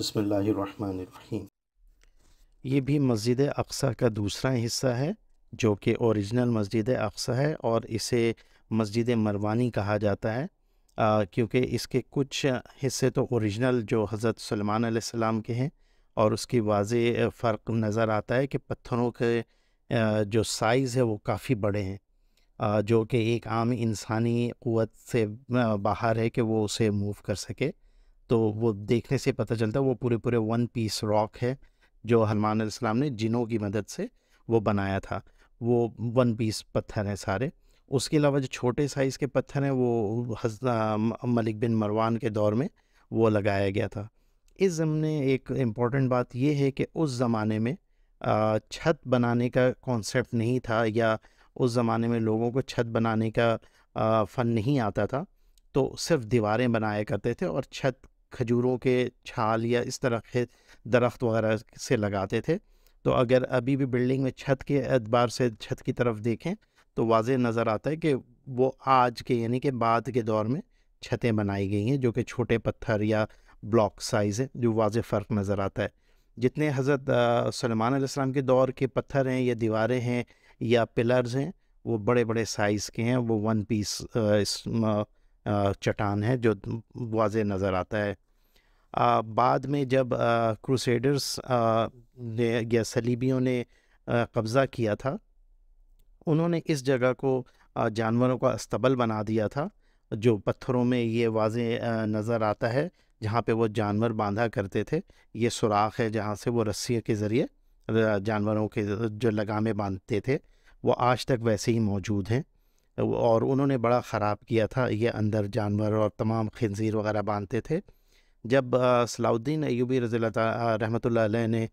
बसमीम ये भी मस्जिद अक्सा का दूसरा हिस्सा है जो कि ओरिजिनल मस्जिद अक्सा है और इसे मस्जिद मरवानी कहा जाता है क्योंकि इसके कुछ हिस्से तो ओरिजिनल जो हज़रत सलमान सलाम के हैं और उसकी वाज फ़र्क नज़र आता है कि पत्थरों के आ, जो साइज़ है वो काफ़ी बड़े हैं जो कि एक आम इंसानी क़वत से बाहर है कि वो उसे मूव कर सके तो वो देखने से पता चलता है वो पूरे पूरे वन पीस रॉक है जो हनुमान इस्लाम ने जिनों की मदद से वो बनाया था वो वन पीस पत्थर हैं सारे उसके अलावा जो छोटे साइज़ के पत्थर हैं वो हजरा मलिक बिन मरवान के दौर में वो लगाया गया था इस ज़मने एक इम्पॉर्टेंट बात ये है कि उस ज़माने में छत बनाने का कॉन्सेप्ट नहीं था या उस ज़माने में लोगों को छत बनाने का फ़न नहीं आता था तो सिर्फ दीवारें बनाया करते थे और छत खजूरों के छाल या इस तरह के दरख्त वगैरह से लगाते थे तो अगर अभी भी बिल्डिंग में छत के एतबार से छत की तरफ देखें तो वाज नज़र आता है कि वो आज के यानी कि बाद के दौर में छतें बनाई गई हैं जो कि छोटे पत्थर या ब्लॉक साइज़ है जो वाज फ़र्क नज़र आता है जितने हज़रत सलमान के दौर के पत्थर हैं या दीवारें हैं या पिलर्स हैं वो बड़े बड़े साइज़ के हैं वो वन पीस चटान है जो वाज नज़र आता है बाद में जब क्रूसेडर्स ने या सलीबियों ने कब्ज़ा किया था उन्होंने इस जगह को जानवरों का अस्तबल बना दिया था जो पत्थरों में ये वाज नज़र आता है जहाँ पे वो जानवर बांधा करते थे ये सुराख है जहाँ से वो रस्सी के ज़रिए जानवरों के जो लगामे बांधते थे वो आज तक वैसे ही मौजूद हैं और उन्होंने बड़ा ख़राब किया था ये अंदर जानवर और तमाम खंजीर वगैरह बांधते थे जब सलाउद्दीन अयूबी रज़ी रहमत ने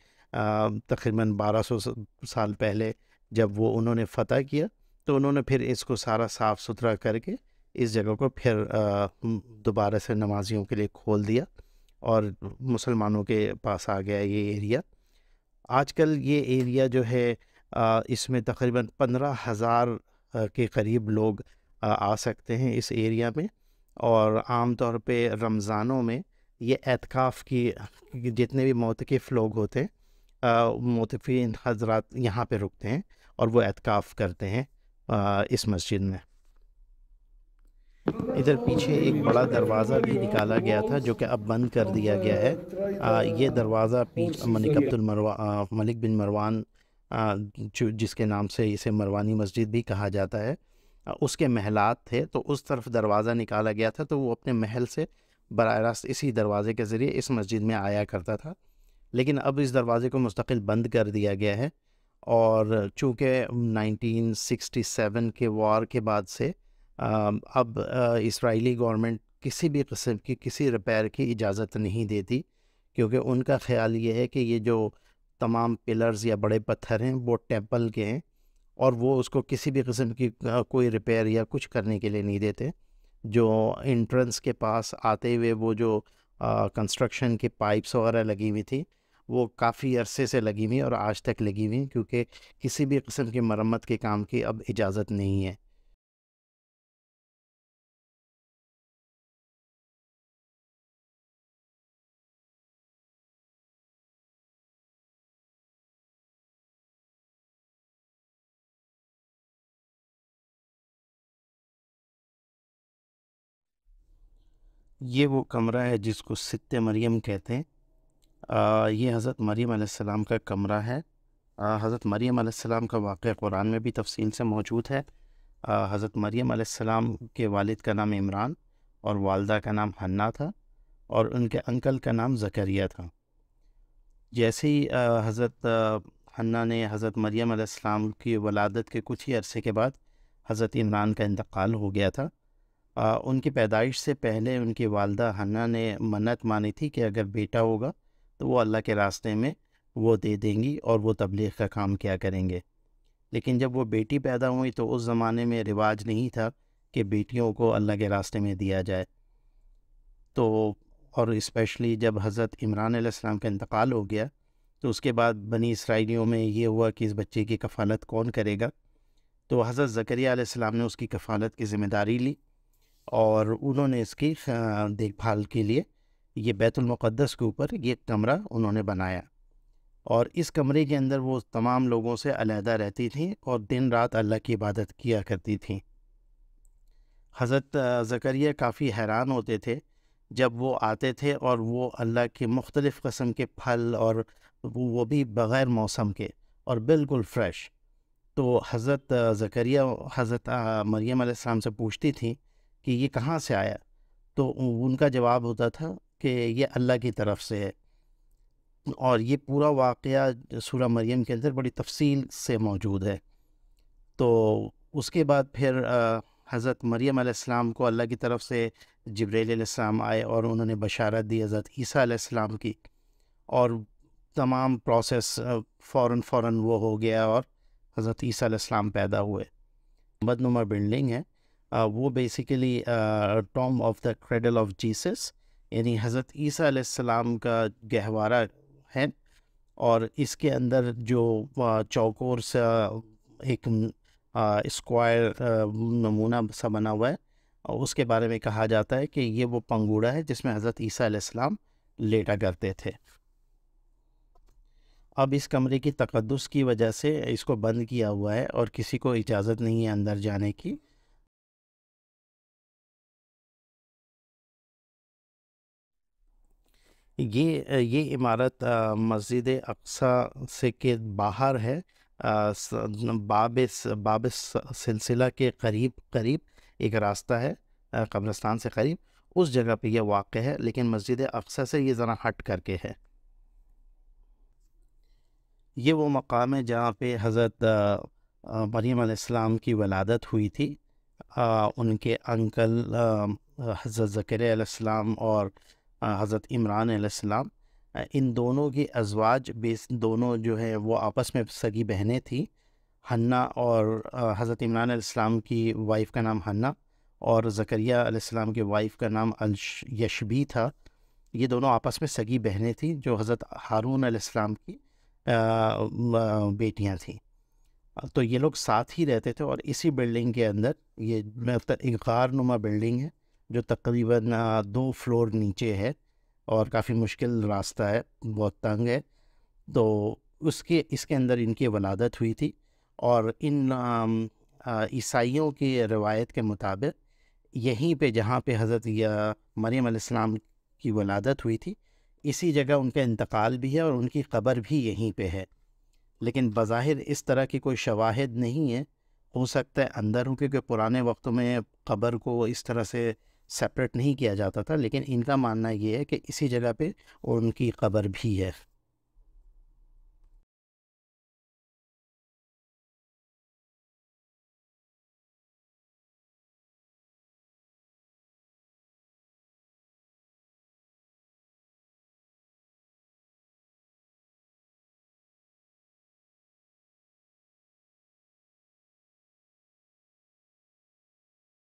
तकरीबन 1200 साल पहले जब वो उन्होंने फ़तह किया तो उन्होंने फिर इसको सारा साफ़ सुथरा करके इस जगह को फिर दोबारा से नमाजियों के लिए खोल दिया और मुसलमानों के पास आ गया ये एरिया आजकल ये एरिया जो है इसमें तकरीबन पंद्रह हज़ार के करीब लोग आ सकते हैं इस एरिया में और आम तौर पे रमज़ानों में ये एतकाफ़ की जितने भी मोतकफ़ लोग होते मोतफिन हजरात यहाँ पे रुकते हैं और वो एतकाफ़ करते हैं आ, इस मस्जिद में इधर पीछे एक बड़ा दरवाज़ा भी निकाला गया था जो कि अब बंद कर दिया गया है आ, ये दरवाज़ा मलिक अब्दुलमरवा मलिक बिन मरवान जो जिसके नाम से इसे मरवानी मस्जिद भी कहा जाता है उसके महलात थे तो उस तरफ दरवाज़ा निकाला गया था तो वो अपने महल से बर रास्त इसी दरवाज़े के ज़रिए इस मस्जिद में आया करता था लेकिन अब इस दरवाज़े को मुस्तकिल बंद कर दिया गया है और चूँकि 1967 के वार के बाद से अब इसराइली गवर्नमेंट किसी भी कस्म की किसी रिपेयर की इजाज़त नहीं देती क्योंकि उनका ख्याल ये है कि ये जो तमाम पिलर्स या बड़े पत्थर हैं वो टेम्पल के हैं और वो उसको किसी भी कस्म की कोई रिपेयर या कुछ करने के लिए नहीं देते जो इंट्रेंस के पास आते हुए वो जो कंस्ट्रक्शन के पाइप्स वगैरह लगी हुई थी वो काफ़ी अरसे से लगी हुई और आज तक लगी हुई क्योंकि किसी भी किस्म की मरम्मत के काम की अब इजाज़त नहीं है ये वो कमरा है जिसको सित मरियम कहते हैं आ, ये हज़रत मरीम आसमाम का कमरा है हज़रत मरीम आसमाम का वाक़ कुरान में भी तफसील से मौजूद है हज़रत मरीम आसमाम के वालिद का नाम इमरान और वालदा का नाम हन्ना था और उनके अंकल का नाम जकरिया था जैसे ही हज़रत हन्ना ने हज़रत मरीम आसमाम की वलादत के कुछ ही अरसे के बाद हज़रत इमरान का इंतकाल हो गया था आ, उनकी पैदाइश से पहले उनकी वालदा हन्ना ने मन्नत मानी थी कि अगर बेटा होगा तो वो अल्लाह के रास्ते में वो दे देंगी और वो तबलीग का काम क्या करेंगे लेकिन जब वो बेटी पैदा हुई तो उस ज़माने में रिवाज नहीं था कि बेटियों को अल्लाह के रास्ते में दिया जाए तो और इस्पेशली जब हज़रत इमरान आसमाम का इंतकाल हो गया तो उसके बाद बनी इसराइलियों में ये हुआ कि इस बच्चे की कफ़ालत कौन करेगा तो हज़रत ज़करिया ने उसकी कफ़ालत की ज़िम्मेदारी ली और उन्होंने इसकी देखभाल के लिए ये बैतुलमक़दस के ऊपर ये कमरा उन्होंने बनाया और इस कमरे के अंदर वो तमाम लोगों से अलहदा रहती थी और दिन रात अल्लाह की इबादत किया करती थी हज़रत ज़करिया काफ़ी हैरान होते थे जब वो आते थे और वो अल्लाह के मुख्तलिफ़ कस्म के फल और वो भी बग़ैर मौसम के और बिल्कुल फ़्रेश तो हज़रत ज़करिया हज़रत मरियम से पूछती थी कि ये कहाँ से आया तो उनका जवाब होता था कि ये अल्लाह की तरफ से है और ये पूरा वाक़ सूर्य मरियम के अंदर बड़ी तफसील से मौजूद है तो उसके बाद फिर हज़रत मरियम आसमाम को अल्लाह की तरफ से जब्रेलम आए और उन्होंने बशारत दी हज़रत ईसा की और तमाम प्रोसेस फ़ौर फ़ौर वो हो गया और हज़रत ईसी पैदा हुए मदनुमा बिल्डिंग है वो basically tomb of the cradle of Jesus यानी हज़रत ईसा सलाम का गहवारा है और इसके अंदर जो चौकोर सा एक स्क्वायर नमूना सा बना हुआ है उसके बारे में कहा जाता है कि ये वो पंगूड़ा है जिसमें हज़रत ईसा सलाम लेटा करते थे अब इस कमरे की तकदस की वजह से इसको बंद किया हुआ है और किसी को इजाज़त नहीं है अंदर जाने की ये ये इमारत मस्जिद अक्सा से के बाहर है बाब बाब सिलसिला के करीब करीब एक रास्ता है कब्रस्तान से करीब उस जगह पे यह वाक़ है लेकिन मस्जिद अक्सा से ये ज़रा हट करके है ये वो मकाम है जहाँ पे हज़रत मरीम आसमाम की वलादत हुई थी आ, उनके अंकल हज़रत ज़कर और हज़रत इमरान इन दोनों की अजवाज बेस दोनों जो है वो आपस में सगी बहनें थीं हन्ना और हज़रत इमरान की वाइफ़ का नाम हन्ना और ज़करिया के वाइफ़ का नाम यशबी था ये दोनों आपस में सगी बहनें थीं जो हज़रत हारून आसमाम की बेटियां थीं तो ये लोग साथ ही रहते थे और इसी बिल्डिंग के अंदर ये एक गार नुमा बिल्डिंग है जो तकरीबन दो फ्लोर नीचे है और काफ़ी मुश्किल रास्ता है बहुत तंग है तो उसके इसके अंदर इनकी वलादत हुई थी और इन ईसाइयों की रवायत के मुताबिक यहीं पे जहाँ पे हज़रत मरियम अलैहिस्सलाम की वलादत हुई थी इसी जगह उनका इंतकाल भी है और उनकी कब्र भी यहीं पे है लेकिन बज़ाहिर इस तरह की कोई शवाहद नहीं है हो सकता है अंदर हूँ क्योंकि पुराने वक्त में कब्र को इस तरह से सेपरेट नहीं किया जाता था लेकिन इनका मानना ये है कि इसी जगह पे उनकी कब्र भी है